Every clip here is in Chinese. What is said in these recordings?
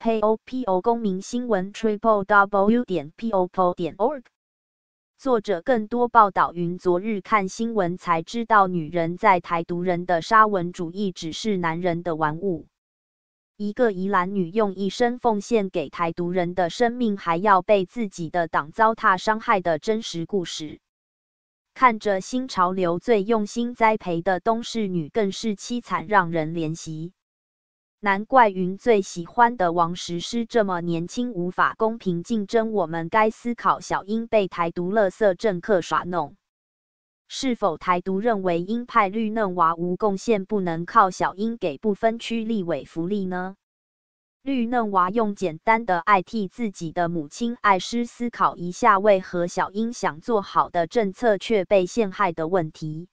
popo 公民新闻 triple w 点 popo 点 org 作者更多报道。云昨日看新闻才知道，女人在台独人的沙文主义只是男人的玩物。一个宜兰女用一生奉献给台独人的生命，还要被自己的党糟蹋伤害的真实故事。看着新潮流最用心栽培的东市女，更是凄惨，让人怜惜。难怪云最喜欢的王石师这么年轻，无法公平竞争。我们该思考，小英被台独乐色政客耍弄，是否台独认为英派绿嫩娃无贡献，不能靠小英给不分区立委福利呢？绿嫩娃用简单的爱替自己的母亲爱师思考一下，为何小英想做好的政策却被陷害的问题。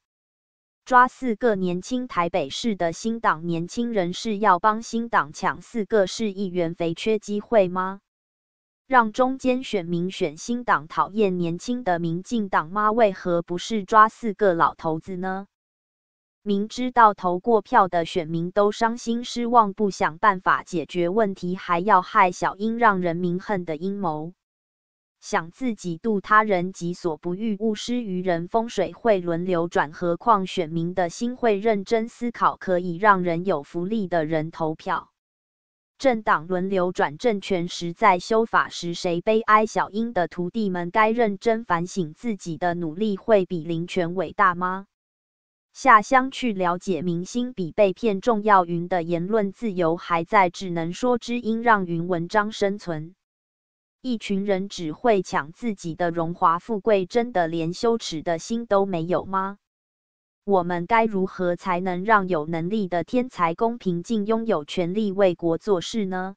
抓四个年轻台北市的新党年轻人士，要帮新党抢四个市议员肥缺机会吗？让中间选民选新党，讨厌年轻的民进党吗？为何不是抓四个老头子呢？明知道投过票的选民都伤心失望，不想办法解决问题，还要害小英让人民恨的阴谋？想自己度他人，己所不欲，勿施于人。风水会轮流转，何况选民的心会认真思考，可以让人有福利的人投票。政党轮流转政权，实在修法时谁悲哀？小英的徒弟们该认真反省自己的努力，会比林权伟大吗？下乡去了解明星比被骗重要。云的言论自由还在，只能说知音让云文章生存。一群人只会抢自己的荣华富贵，真的连羞耻的心都没有吗？我们该如何才能让有能力的天才公平竟拥有权利为国做事呢？